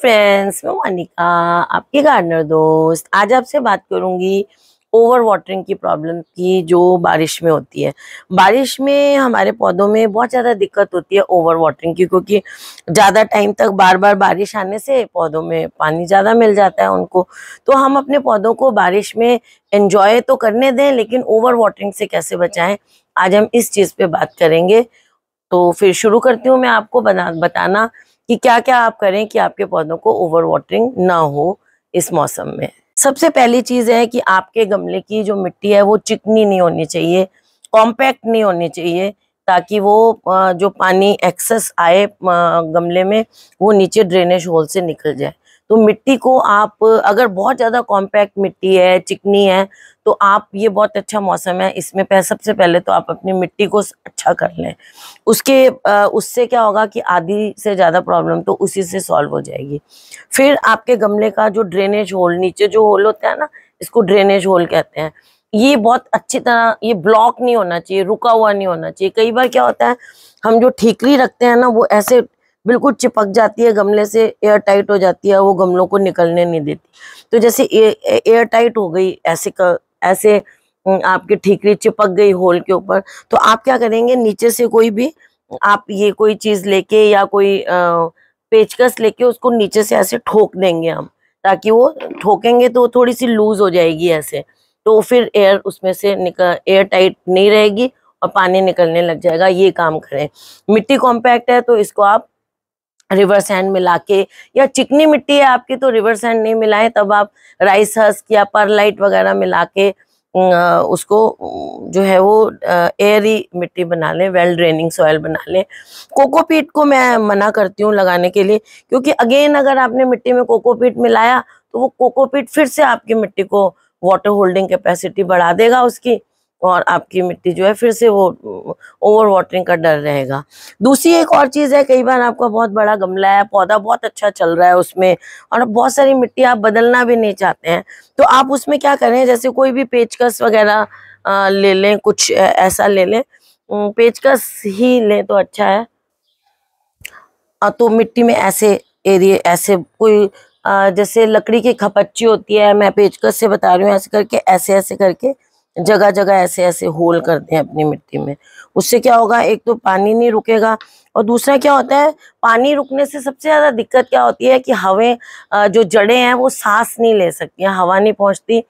friends मैं मोनिका आपकी gardener दोस्त आज आपसे बात करूंगी ओवर वाटरिंग की प्रॉब्लम की जो बारिश में होती है बारिश में हमारे पौधों में बहुत ज़्यादा दिक्कत होती है ओवर वाटरिंग की क्योंकि ज़्यादा टाइम तक बार बार बारिश आने से पौधों में पानी ज़्यादा मिल जाता है उनको तो हम अपने पौधों को बारिश में एंजॉय तो करने दें लेकिन ओवर वाटरिंग से कैसे बचाएं आज हम इस चीज़ पर बात करेंगे तो फिर शुरू करती हूँ मैं आपको बना बताना कि क्या क्या आप करें कि आपके पौधों को ओवर वाटरिंग ना हो इस मौसम में सबसे पहली चीज़ है कि आपके गमले की जो मिट्टी है वो चिकनी नहीं होनी चाहिए कॉम्पैक्ट नहीं होनी चाहिए ताकि वो जो पानी एक्सेस आए गमले में वो नीचे ड्रेनेज होल से निकल जाए तो मिट्टी को आप अगर बहुत ज़्यादा कॉम्पैक्ट मिट्टी है चिकनी है तो आप ये बहुत अच्छा मौसम है इसमें सबसे पहले तो आप अपनी मिट्टी को अच्छा कर लें उसके उससे क्या होगा कि आधी से ज़्यादा प्रॉब्लम तो उसी से सॉल्व हो जाएगी फिर आपके गमले का जो ड्रेनेज होल नीचे जो होल होता है ना इसको ड्रेनेज होल कहते हैं ये बहुत अच्छी तरह ये ब्लॉक नहीं होना चाहिए रुका हुआ नहीं होना चाहिए कई बार क्या होता है हम जो ठीकरी रखते हैं ना वो ऐसे बिल्कुल चिपक जाती है गमले से एयर टाइट हो जाती है वो गमलों को निकलने नहीं देती तो जैसे एयर टाइट हो गई ऐसे कर, ऐसे आपकी ठीकरी चिपक गई होल के ऊपर तो आप क्या करेंगे नीचे से कोई भी आप ये कोई चीज़ लेके या कोई पेचकस लेके उसको नीचे से ऐसे ठोक देंगे हम ताकि वो ठोकेंगे तो थोड़ी सी लूज हो जाएगी ऐसे तो फिर एयर उसमें से निकल एयर टाइट नहीं रहेगी और पानी निकलने लग जाएगा ये काम करें मिट्टी कॉम्पैक्ट है तो इसको आप रिवर सैंड मिला के या चिकनी मिट्टी है आपकी तो रिवर सैंड नहीं मिलाएं तब आप राइस हस्क या परलाइट वगैरह मिला के उसको जो है वो एयरी मिट्टी बना लें वेल ड्रेनिंग सॉयल बना लें कोकोपीट को मैं मना करती हूँ लगाने के लिए क्योंकि अगेन अगर आपने मिट्टी में कोकोपीट मिलाया तो वो कोकोपीट फिर से आपकी मिट्टी को वाटर होल्डिंग कैपेसिटी बढ़ा देगा उसकी और आपकी मिट्टी जो है फिर से वो ओवर वाटरिंग का डर रहेगा दूसरी एक और चीज़ है कई बार आपका बहुत बड़ा गमला है पौधा बहुत अच्छा चल रहा है उसमें और बहुत सारी मिट्टी आप बदलना भी नहीं चाहते हैं तो आप उसमें क्या करें जैसे कोई भी पेचकस वगैरह ले लें कुछ ऐसा ले लें पेचकस ही लें तो अच्छा है तो मिट्टी में ऐसे एरिए ऐसे कोई जैसे लकड़ी की खपच्ची होती है मैं पेचकस से बता रही हूँ ऐसे करके ऐसे ऐसे करके जगह जगह ऐसे ऐसे होल करते हैं अपनी मिट्टी में उससे क्या होगा एक तो पानी नहीं रुकेगा और दूसरा क्या होता है पानी रुकने से सबसे ज़्यादा दिक्कत क्या होती है कि हवे जो जड़ें हैं वो सांस नहीं ले सकती है हवा नहीं पहुंचती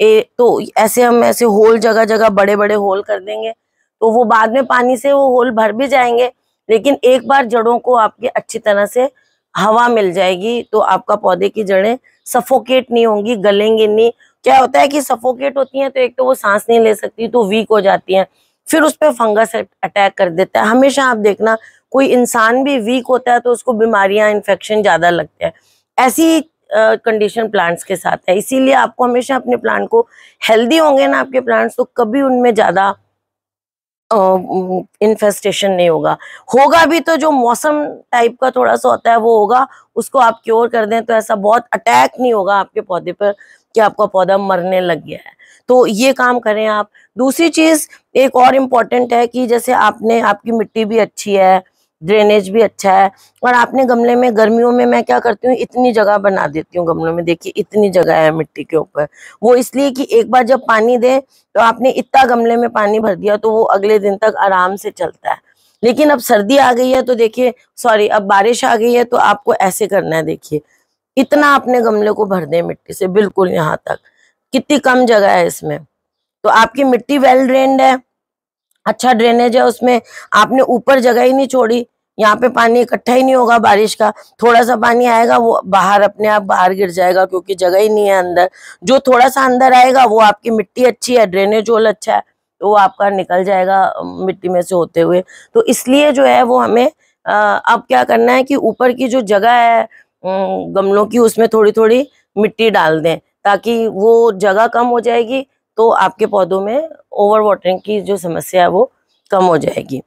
ए तो ऐसे हम ऐसे होल जगह जगह बड़े बड़े होल कर देंगे तो वो बाद में पानी से वो होल भर भी जाएंगे लेकिन एक बार जड़ों को आपके अच्छी तरह से हवा मिल जाएगी तो आपका पौधे की जड़ें सफोकेट नहीं होंगी गलेंगे नहीं क्या होता है कि सफोकेट होती है तो एक तो वो सांस नहीं ले सकती तो वीक हो जाती है फिर उस पर फंगस अटैक कर देता है हमेशा आप देखना कोई इंसान भी वीक होता है तो उसको बीमारियां इन्फेक्शन ज़्यादा लगते हैं ऐसी कंडीशन प्लांट्स के साथ है इसीलिए आपको हमेशा अपने प्लांट को हेल्दी होंगे ना आपके प्लांट्स तो कभी उनमें ज़्यादा इन्फेस्टेशन नहीं होगा होगा भी तो जो मौसम टाइप का थोड़ा सा होता है वो होगा उसको आप क्योर कर दें तो ऐसा बहुत अटैक नहीं होगा आपके पौधे पर कि आपका पौधा मरने लग गया है तो ये काम करें आप दूसरी चीज एक और इम्पॉर्टेंट है कि जैसे आपने आपकी मिट्टी भी अच्छी है ड्रेनेज भी अच्छा है और आपने गमले में गर्मियों में मैं क्या करती हूँ इतनी जगह बना देती हूँ गमलों में देखिए इतनी जगह है मिट्टी के ऊपर वो इसलिए कि एक बार जब पानी दे तो आपने इतना गमले में पानी भर दिया तो वो अगले दिन तक आराम से चलता है लेकिन अब सर्दी आ गई है तो देखिए सॉरी अब बारिश आ गई है तो आपको ऐसे करना है देखिए इतना अपने गमले को भर दें मिट्टी से बिल्कुल यहाँ तक कितनी कम जगह है इसमें तो आपकी मिट्टी वेल ड्रेन है अच्छा ड्रेनेज है उसमें आपने ऊपर जगह ही नहीं छोड़ी यहाँ पे पानी इकट्ठा ही नहीं होगा बारिश का थोड़ा सा पानी आएगा वो बाहर अपने आप बाहर गिर जाएगा क्योंकि जगह ही नहीं है अंदर जो थोड़ा सा अंदर आएगा वो आपकी मिट्टी अच्छी है ड्रेनेज होल अच्छा है तो वो आपका निकल जाएगा मिट्टी में से होते हुए तो इसलिए जो है वो हमें अब क्या करना है कि ऊपर की जो जगह है गमलों की उसमें थोड़ी थोड़ी मिट्टी डाल दें ताकि वो जगह कम हो जाएगी तो आपके पौधों में ओवर वाटरिंग की जो समस्या है वो कम हो जाएगी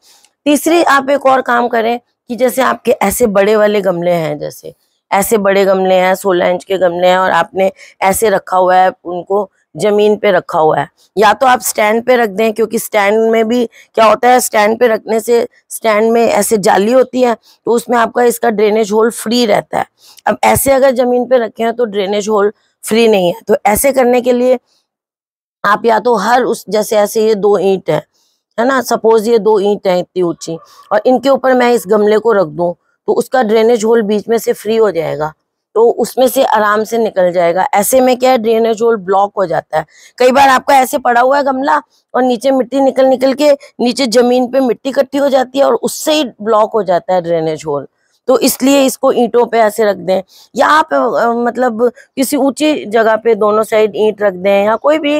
तीसरी आप एक और काम करें कि जैसे आपके ऐसे बड़े वाले गमले हैं जैसे ऐसे बड़े गमले हैं सोलह इंच के गमले हैं और आपने ऐसे रखा हुआ है उनको जमीन पे रखा हुआ है या तो आप स्टैंड पे रख दें क्योंकि स्टैंड में भी क्या होता है स्टैंड पे रखने से स्टैंड में ऐसे जाली होती है तो उसमें आपका इसका ड्रेनेज होल फ्री रहता है अब ऐसे अगर जमीन पे रखे हैं तो ड्रेनेज होल फ्री नहीं है तो ऐसे करने के लिए आप या तो हर उस जैसे ऐसे ये दो ईंट है है ना सपोज ये दो ईंट है इतनी ऊंची और इनके ऊपर मैं इस गमले को रख दूं तो उसका ड्रेनेज होल बीच में से फ्री हो जाएगा तो उसमें से आराम से निकल जाएगा ऐसे में क्या है ड्रेनेज होल ब्लॉक हो जाता है कई बार आपका ऐसे पड़ा हुआ है गमला और नीचे मिट्टी निकल निकल के नीचे जमीन पे मिट्टी इकट्ठी हो जाती है और उससे ही ब्लॉक हो जाता है ड्रेनेज होल तो इसलिए इसको ईंटों पे ऐसे रख दें या आप आ, मतलब किसी ऊंची जगह पे दोनों साइड ईंट रख दें या कोई भी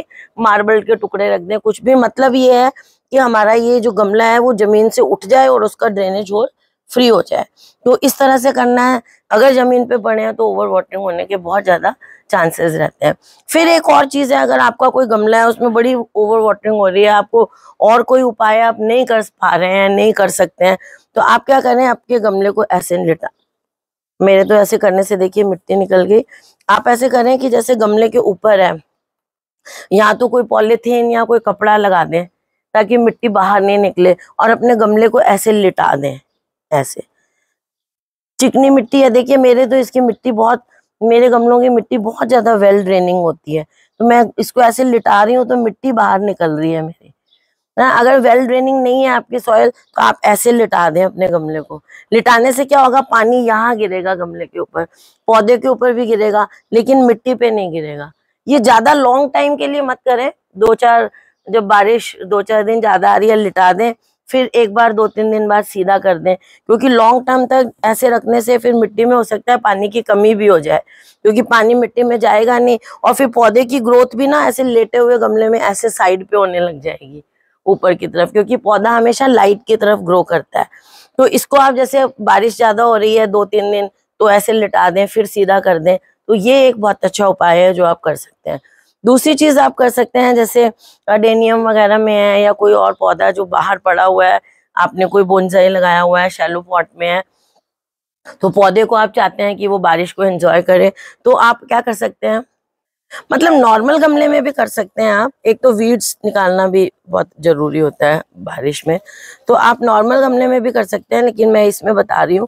मार्बल के टुकड़े रख दें कुछ भी मतलब ये है कि हमारा ये जो गमला है वो जमीन से उठ जाए और उसका ड्रेनेज होल फ्री हो जाए तो इस तरह से करना है अगर ज़मीन पे पड़े हैं तो ओवर वाटरिंग होने के बहुत ज़्यादा चांसेस रहते हैं फिर एक और चीज़ है अगर आपका कोई गमला है उसमें बड़ी ओवर वाटरिंग हो रही है आपको और कोई उपाय आप नहीं कर पा रहे हैं नहीं कर सकते हैं तो आप क्या करें आपके गमले को ऐसे लेटा मेरे तो ऐसे करने से देखिए मिट्टी निकल गई आप ऐसे करें कि जैसे गमले के ऊपर है या तो कोई पॉलिथीन या कोई कपड़ा लगा दें ताकि मिट्टी बाहर नहीं निकले और अपने गमले को ऐसे लिटा दें ऐसे चिकनी मिट्टी है देखिए मेरे तो इसकी मिट्टी बहुत मेरे गमलों की मिट्टी बहुत ज्यादा वेल ड्रेनिंग होती है तो मैं इसको ऐसे लिटा रही हूँ तो मिट्टी बाहर निकल रही है मेरी ना अगर वेल ड्रेनिंग नहीं है आपकी सॉयल तो आप ऐसे लिटा दें अपने गमले को लिटाने से क्या होगा पानी यहाँ गिरेगा गमले के ऊपर पौधे के ऊपर भी गिरेगा लेकिन मिट्टी पे नहीं गिरेगा ये ज्यादा लॉन्ग टाइम के लिए मत करें दो चार जब बारिश दो चार दिन ज्यादा आ रही है लिटा दें फिर एक बार दो तीन दिन बाद सीधा कर दें क्योंकि लॉन्ग टर्म तक ऐसे रखने से फिर मिट्टी में हो सकता है पानी की कमी भी हो जाए क्योंकि पानी मिट्टी में जाएगा नहीं और फिर पौधे की ग्रोथ भी ना ऐसे लेटे हुए गमले में ऐसे साइड पे होने लग जाएगी ऊपर की तरफ क्योंकि पौधा हमेशा लाइट की तरफ ग्रो करता है तो इसको आप जैसे बारिश ज़्यादा हो रही है दो तीन दिन तो ऐसे लिटा दें फिर सीधा कर दें तो ये एक बहुत अच्छा उपाय है जो आप कर सकते हैं दूसरी चीज आप कर सकते हैं जैसे अडेनियम वगैरह में है या कोई और पौधा जो बाहर पड़ा हुआ है आपने कोई बोनसाई लगाया हुआ है शैलो पॉट में है तो पौधे को आप चाहते हैं कि वो बारिश को एंजॉय करे तो आप क्या कर सकते हैं मतलब नॉर्मल गमले में भी कर सकते हैं आप एक तो वीड्स निकालना भी बहुत ज़रूरी होता है बारिश में तो आप नॉर्मल गमले में भी कर सकते हैं लेकिन मैं इसमें बता रही हूँ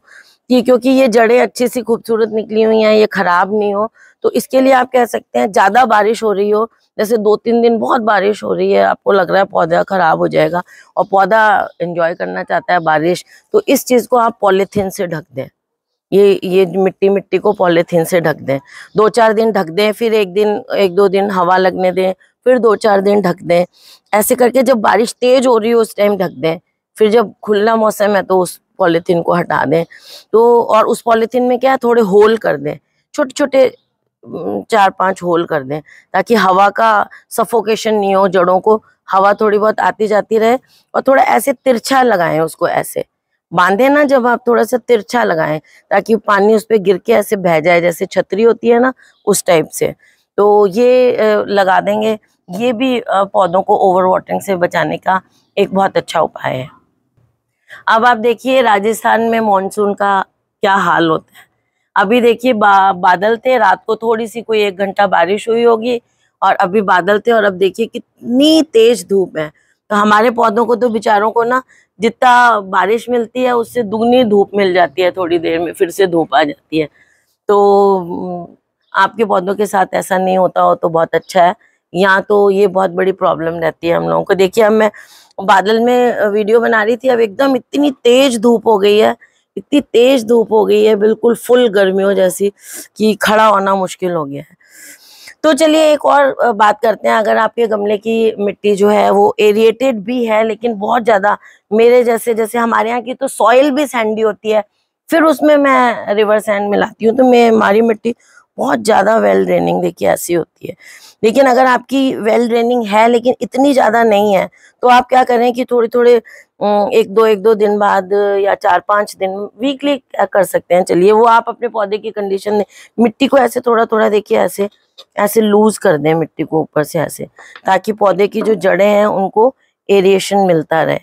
कि क्योंकि ये जड़ें अच्छी सी खूबसूरत निकली हुई हैं ये ख़राब नहीं हो तो इसके लिए आप कह सकते हैं ज्यादा बारिश हो रही हो जैसे दो तीन दिन बहुत बारिश हो रही है आपको लग रहा है पौधा खराब हो जाएगा और पौधा एंजॉय करना चाहता है बारिश तो इस चीज को आप पॉलीथीन से ढक दें ये ये मिट्टी मिट्टी को पॉलीथीन से ढक दें दो चार दिन ढक दें फिर एक दिन एक दो दिन हवा लगने दें फिर दो चार दिन ढक दें ऐसे करके जब बारिश तेज हो रही हो उस टाइम ढक दें फिर जब खुला मौसम है तो उस पॉलीथीन को हटा दें तो और उस पॉलीथीन में क्या है थोड़े होल कर दें छोटे छोटे चार पांच होल कर दें ताकि हवा का सफोकेशन नहीं हो जड़ों को हवा थोड़ी बहुत आती जाती रहे और थोड़ा ऐसे तिरछा लगाएं उसको ऐसे बांधे ना जब आप थोड़ा सा तिरछा लगाएं ताकि पानी उस पर गिर के ऐसे बह जाए जैसे छतरी होती है ना उस टाइप से तो ये लगा देंगे ये भी पौधों को ओवर वाटरिंग से बचाने का एक बहुत अच्छा उपाय है अब आप देखिए राजस्थान में मानसून का क्या हाल होता है अभी देखिए बा, बादल थे रात को थोड़ी सी कोई एक घंटा बारिश हुई होगी और अभी बादल थे और अब देखिए कितनी तेज धूप है तो हमारे पौधों को तो बेचारों को ना जितना बारिश मिलती है उससे दुगनी धूप मिल जाती है थोड़ी देर में फिर से धूप आ जाती है तो आपके पौधों के साथ ऐसा नहीं होता हो तो बहुत अच्छा है यहाँ तो ये बहुत बड़ी प्रॉब्लम रहती है हम लोगों को देखिए अब मैं बादल में वीडियो बना रही थी अब एकदम इतनी तेज धूप हो गई है इतनी तेज धूप हो गई है बिल्कुल फुल गर्मियों जैसी कि खड़ा होना मुश्किल हो गया है तो चलिए एक और बात करते हैं अगर आपके गमले की मिट्टी जो है वो एरिएटेड भी है लेकिन बहुत ज़्यादा मेरे जैसे जैसे हमारे यहाँ की तो सॉइल भी सैंडी होती है फिर उसमें मैं रिवर सैंड मिलाती हूँ तो मैं हमारी मिट्टी बहुत ज़्यादा वेल ड्रेनिंग देखिए ऐसी होती है लेकिन अगर आपकी वेल ड्रेनिंग है लेकिन इतनी ज़्यादा नहीं है तो आप क्या करें कि थोड़े थोड़े एक दो एक दो दिन बाद या चार पाँच दिन वीकली कर सकते हैं चलिए वो आप अपने पौधे की कंडीशन में मिट्टी को ऐसे थोड़ा थोड़ा देखिए ऐसे ऐसे लूज कर दें मिट्टी को ऊपर से ऐसे ताकि पौधे की जो जड़ें हैं उनको एरिएशन मिलता रहे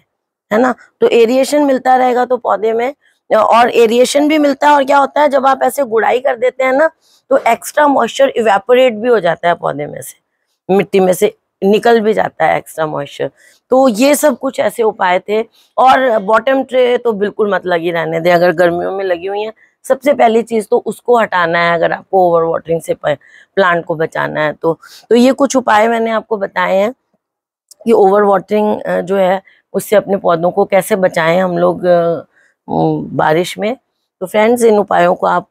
है ना तो एरिएशन मिलता रहेगा तो पौधे में और एरिएशन भी मिलता है और क्या होता है जब आप ऐसे गुड़ाई कर देते हैं ना तो एक्स्ट्रा मॉइस्चर इवेपोरेट भी हो जाता है पौधे में से मिट्टी में से निकल भी जाता है एक्स्ट्रा मॉइस्चर तो ये सब कुछ ऐसे उपाय थे और बॉटम ट्रे तो बिल्कुल मत लगी रहने दें अगर गर्मियों में लगी हुई है सबसे पहली चीज़ तो उसको हटाना है अगर आपको ओवर वाटरिंग से प्लांट को बचाना है तो तो ये कुछ उपाय मैंने आपको बताए हैं कि ओवर वाटरिंग जो है उससे अपने पौधों को कैसे बचाएं हम लोग बारिश में तो फ्रेंड्स इन उपायों को आप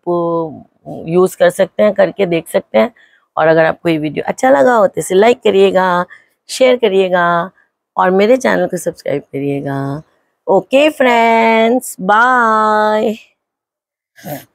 यूज़ कर सकते हैं करके देख सकते हैं और अगर आपको ये वीडियो अच्छा लगा हो तो इसे लाइक करिएगा शेयर करिएगा और मेरे चैनल को सब्सक्राइब करिएगा ओके फ्रेंड्स बाय